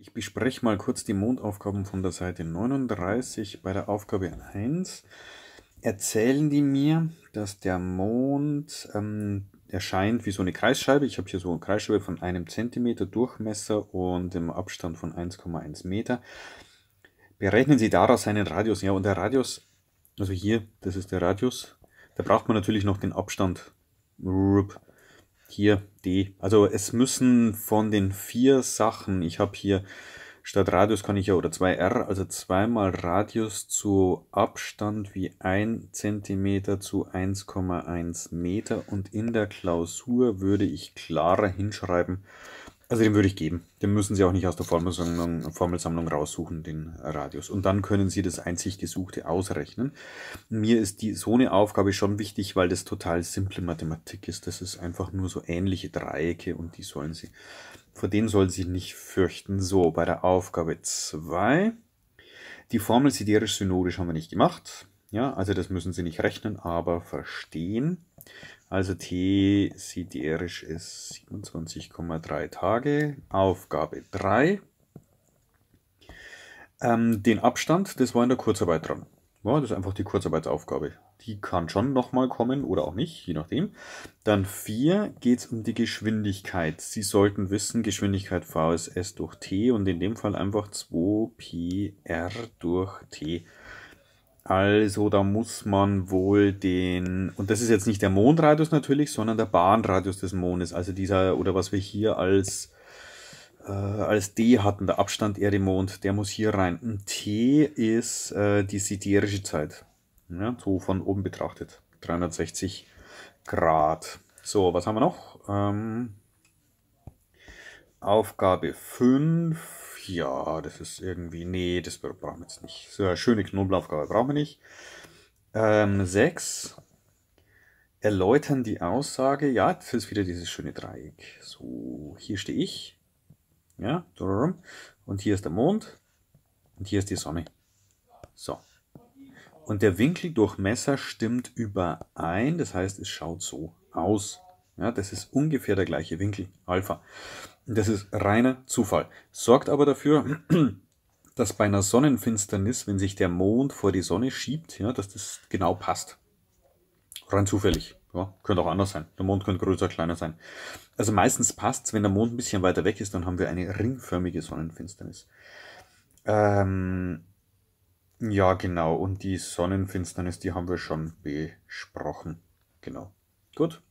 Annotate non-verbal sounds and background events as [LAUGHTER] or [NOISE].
Ich bespreche mal kurz die Mondaufgaben von der Seite 39. Bei der Aufgabe 1 erzählen die mir, dass der Mond ähm, erscheint wie so eine Kreisscheibe. Ich habe hier so eine Kreisscheibe von einem Zentimeter Durchmesser und im Abstand von 1,1 Meter. Berechnen Sie daraus einen Radius. Ja, und der Radius, also hier, das ist der Radius. Da braucht man natürlich noch den Abstand. Hier D. Also es müssen von den vier Sachen, ich habe hier statt Radius kann ich ja oder 2R, also zweimal Radius zu Abstand wie 1 cm zu 1,1 Meter und in der Klausur würde ich klarer hinschreiben, also den würde ich geben. Den müssen Sie auch nicht aus der Formelsammlung, Formelsammlung raussuchen, den Radius. Und dann können Sie das einzig Gesuchte ausrechnen. Mir ist die, so eine Aufgabe schon wichtig, weil das total simple Mathematik ist. Das ist einfach nur so ähnliche Dreiecke und die sollen Sie, vor denen sollen Sie nicht fürchten. So, bei der Aufgabe 2. Die Formel siderisch synodisch haben wir nicht gemacht. Ja, also das müssen Sie nicht rechnen, aber verstehen. Also T sideresch ist 27,3 Tage. Aufgabe 3. Ähm, den Abstand, das war in der Kurzarbeit dran. Ja, das ist einfach die Kurzarbeitsaufgabe. Die kann schon nochmal kommen oder auch nicht, je nachdem. Dann 4 geht es um die Geschwindigkeit. Sie sollten wissen, Geschwindigkeit V ist S durch T und in dem Fall einfach 2 πr durch T. Also da muss man wohl den, und das ist jetzt nicht der Mondradius natürlich, sondern der Bahnradius des Mondes, also dieser, oder was wir hier als, äh, als D hatten, der Abstand Erde-Mond, der muss hier rein. Und T ist äh, die siderische Zeit, ja, so von oben betrachtet, 360 Grad. So, was haben wir noch? Ähm, Aufgabe 5 ja, das ist irgendwie, nee, das brauchen wir jetzt nicht. So eine schöne Knoblauchgabe brauchen wir nicht. Ähm, erläutern die Aussage, ja, das ist wieder dieses schöne Dreieck. So, hier stehe ich, ja, und hier ist der Mond und hier ist die Sonne. So. Und der Winkeldurchmesser stimmt überein, das heißt, es schaut so aus. Ja, das ist ungefähr der gleiche Winkel, Alpha. Das ist reiner Zufall. Sorgt aber dafür, [CLEARS THROAT] dass bei einer Sonnenfinsternis, wenn sich der Mond vor die Sonne schiebt, ja, dass das genau passt. Rein zufällig. Ja, könnte auch anders sein. Der Mond könnte größer, kleiner sein. Also meistens passt es, wenn der Mond ein bisschen weiter weg ist, dann haben wir eine ringförmige Sonnenfinsternis. Ähm, ja, genau. Und die Sonnenfinsternis, die haben wir schon besprochen. Genau. Gut.